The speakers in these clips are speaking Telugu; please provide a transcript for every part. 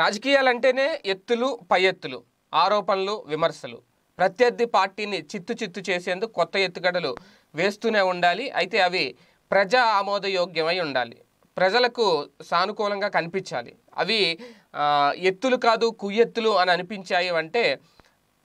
రాజకీయాలంటేనే ఎత్తులు పై ఎత్తులు ఆరోపణలు విమర్శలు ప్రత్యర్థి పార్టీని చిత్తు చిత్తు చేసేందుకు కొత్త ఎత్తుగడలు వేస్తూనే ఉండాలి అయితే అవి ప్రజా ఆమోదయోగ్యమై ఉండాలి ప్రజలకు సానుకూలంగా కనిపించాలి అవి ఎత్తులు కాదు కుయ్యెత్తులు అని అనిపించాయి అంటే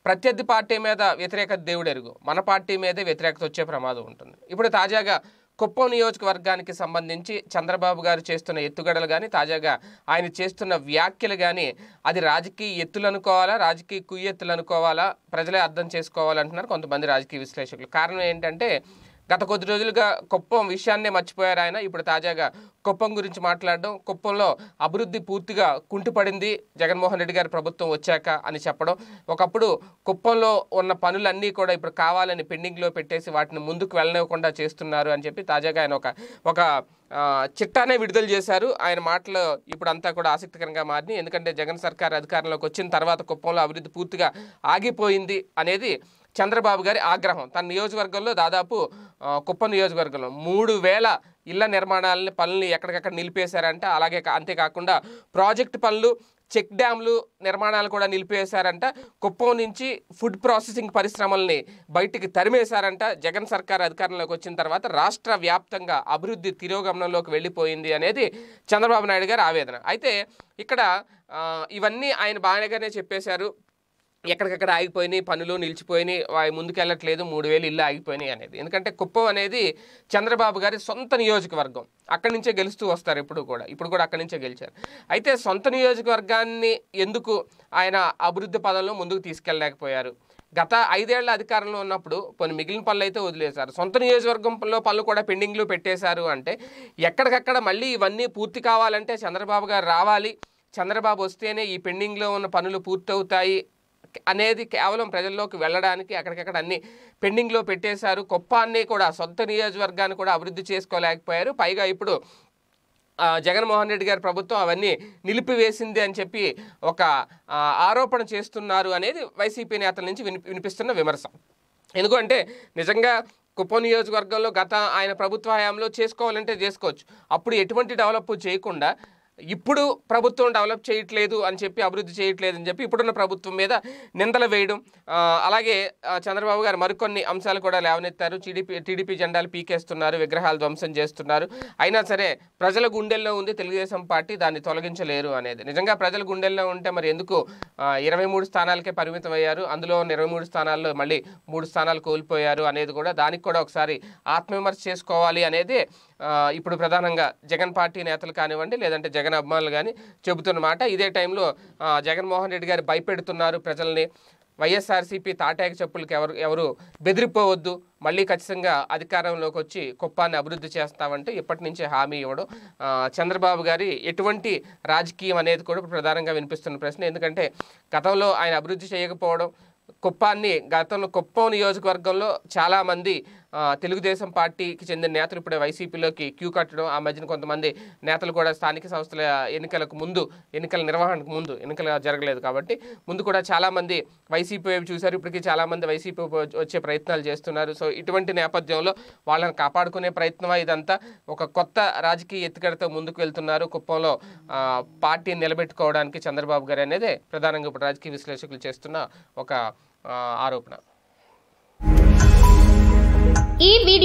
ప్రత్యర్థి పార్టీ మీద వ్యతిరేకత దేవుడెరుగు మన పార్టీ మీదే వ్యతిరేకత వచ్చే ప్రమాదం ఉంటుంది ఇప్పుడు తాజాగా కుప్పం నియోజకవర్గానికి సంబంధించి చంద్రబాబు గారు చేస్తున్న ఎత్తుగడలు కానీ తాజాగా ఆయన చేస్తున్న వ్యాఖ్యలు కానీ అది రాజకీయ ఎత్తులు అనుకోవాలా రాజకీయ కుయ్యెత్తులు అనుకోవాలా ప్రజలే అర్థం చేసుకోవాలంటున్నారు కొంతమంది రాజకీయ విశ్లేషకులు కారణం ఏంటంటే గత కొద్ది రోజులుగా కుప్పం విషయాన్నే మర్చిపోయారు ఆయన ఇప్పుడు తాజాగా కుప్పం గురించి మాట్లాడడం కుప్పంలో అభివృద్ధి పూర్తిగా కుంటుపడింది జగన్మోహన్ రెడ్డి గారి ప్రభుత్వం వచ్చాక అని చెప్పడం ఒకప్పుడు కుప్పంలో ఉన్న పనులన్నీ కూడా ఇప్పుడు కావాలని పెండింగ్లో పెట్టేసి వాటిని ముందుకు వెళ్ళనివ్వకుండా చేస్తున్నారు అని చెప్పి తాజాగా ఆయన ఒక ఒక చిట్టానే విడుదల చేశారు ఆయన మాటలు ఇప్పుడు అంతా కూడా ఆసక్తికరంగా మారింది ఎందుకంటే జగన్ సర్కార్ అధికారంలోకి వచ్చిన తర్వాత కుప్పంలో అభివృద్ధి పూర్తిగా ఆగిపోయింది అనేది చంద్రబాబు గారి ఆగ్రహం తన నియోజకవర్గంలో దాదాపు కుప్ప నియోజకవర్గంలో మూడు వేల ఇళ్ల నిర్మాణాలని పనులు ఎక్కడికక్కడ నిలిపేశారంట అలాగే అంతేకాకుండా ప్రాజెక్ట్ పనులు చెక్ డ్యామ్లు నిర్మాణాలు కూడా నిలిపేశారంట కుప్పం నుంచి ఫుడ్ ప్రాసెసింగ్ పరిశ్రమల్ని బయటికి తరిమేశారంట జగన్ సర్కార్ అధికారంలోకి వచ్చిన తర్వాత రాష్ట్ర వ్యాప్తంగా అభివృద్ధి తిరోగమనంలోకి వెళ్ళిపోయింది అనేది చంద్రబాబు నాయుడు గారి ఆవేదన అయితే ఇక్కడ ఇవన్నీ ఆయన బాగానేగానే చెప్పేశారు ఎక్కడికక్కడ ఆగిపోయినాయి పనులు నిలిచిపోయినాయి ముందుకెళ్ళట్లేదు మూడు వేలు ఇల్లు ఆగిపోయినాయి అనేది ఎందుకంటే కుప్పం అనేది చంద్రబాబు గారి సొంత నియోజకవర్గం అక్కడి నుంచే గెలుస్తూ వస్తారు ఇప్పుడు కూడా ఇప్పుడు కూడా అక్కడి నుంచే గెలిచారు అయితే సొంత నియోజకవర్గాన్ని ఎందుకు ఆయన అభివృద్ధి పదంలో ముందుకు తీసుకెళ్ళలేకపోయారు గత ఐదేళ్ల అధికారంలో ఉన్నప్పుడు కొన్ని మిగిలిన పనులు అయితే వదిలేశారు సొంత నియోజకవర్గంలో పనులు కూడా పెండింగ్లు పెట్టేశారు అంటే ఎక్కడికక్కడ మళ్ళీ ఇవన్నీ పూర్తి కావాలంటే చంద్రబాబు గారు రావాలి చంద్రబాబు వస్తేనే ఈ పెండింగ్లో ఉన్న పనులు పూర్తవుతాయి అనేది కేవలం ప్రజల్లోకి వెళ్ళడానికి అక్కడికక్కడ అన్ని పెండింగ్లో పెట్టేశారు కుప్పాన్ని కూడా సొంత నియోజకవర్గాన్ని కూడా అభివృద్ధి చేసుకోలేకపోయారు పైగా ఇప్పుడు జగన్మోహన్ రెడ్డి గారి ప్రభుత్వం అవన్నీ నిలిపివేసింది అని చెప్పి ఒక ఆరోపణ చేస్తున్నారు అనేది వైసీపీ నేతల నుంచి వినిపిస్తున్న విమర్శ ఎందుకంటే నిజంగా కుప్ప నియోజకవర్గంలో గత ఆయన ప్రభుత్వ హయాంలో చేసుకోవాలంటే చేసుకోవచ్చు అప్పుడు ఎటువంటి డెవలప్ చేయకుండా ఇప్పుడు ప్రభుత్వం డెవలప్ చేయట్లేదు అని చెప్పి అభివృద్ధి చేయట్లేదు అని చెప్పి ఇప్పుడున్న ప్రభుత్వం మీద నిందలు వేయడం అలాగే చంద్రబాబు గారు మరికొన్ని అంశాలు కూడా లేవనెత్తారు టీడీపీ టీడీపీ జెండాలు పీకేస్తున్నారు విగ్రహాలు ధ్వంసం చేస్తున్నారు అయినా సరే ప్రజల గుండెల్లో ఉంది తెలుగుదేశం పార్టీ దాన్ని తొలగించలేరు అనేది నిజంగా ప్రజల గుండెల్లో ఉంటే మరి ఎందుకు ఇరవై మూడు స్థానాలకే పరిమితం అయ్యారు అందులో ఇరవై మూడు స్థానాల్లో మళ్ళీ మూడు స్థానాలు కోల్పోయారు అనేది కూడా దానికి కూడా ఒకసారి ఆత్మవిమర్శ చేసుకోవాలి అనేది ఇప్పుడు ప్రధానంగా జగన్ పార్టీ నేతలు కానివ్వండి లేదంటే జగన్ అభిమానులు కానీ చెబుతున్నమాట ఇదే టైంలో జగన్మోహన్ రెడ్డి గారు భయపెడుతున్నారు ప్రజల్ని వైఎస్ఆర్సీపీ తాటాక చెప్పులకి ఎవరు ఎవరు బెదిరిపోవద్దు మళ్ళీ ఖచ్చితంగా అధికారంలోకి వచ్చి కుప్పాన్ని అభివృద్ధి చేస్తామంటే ఇప్పటి నుంచే హామీ ఇవ్వడం చంద్రబాబు గారి ఎటువంటి రాజకీయం అనేది కూడా ప్రధానంగా వినిపిస్తున్న ప్రశ్న ఎందుకంటే గతంలో ఆయన అభివృద్ధి చేయకపోవడం కుప్పాన్ని గతంలో కుప్పం నియోజకవర్గంలో చాలామంది తెలుగుదేశం పార్టీకి చెందిన నేతలు ఇప్పుడే వైసీపీలోకి క్యూ కట్టడం ఆ మధ్యన కొంతమంది నేతలు కూడా స్థానిక సంస్థల ఎన్నికలకు ముందు ఎన్నికల నిర్వహణకు ముందు ఎన్నికలు జరగలేదు కాబట్టి ముందు కూడా చాలామంది వైసీపీ వైపు చూశారు ఇప్పటికీ చాలామంది వైసీపీ వచ్చే ప్రయత్నాలు చేస్తున్నారు సో ఇటువంటి నేపథ్యంలో వాళ్ళని కాపాడుకునే ప్రయత్నమా ఇదంతా ఒక కొత్త రాజకీయ ఎత్తుగడతో ముందుకు వెళ్తున్నారు కుప్పంలో పార్టీని నిలబెట్టుకోవడానికి చంద్రబాబు గారు అనేది ప్రధానంగా ఇప్పుడు రాజకీయ విశ్లేషకులు చేస్తున్న ఒక ఆరోపణ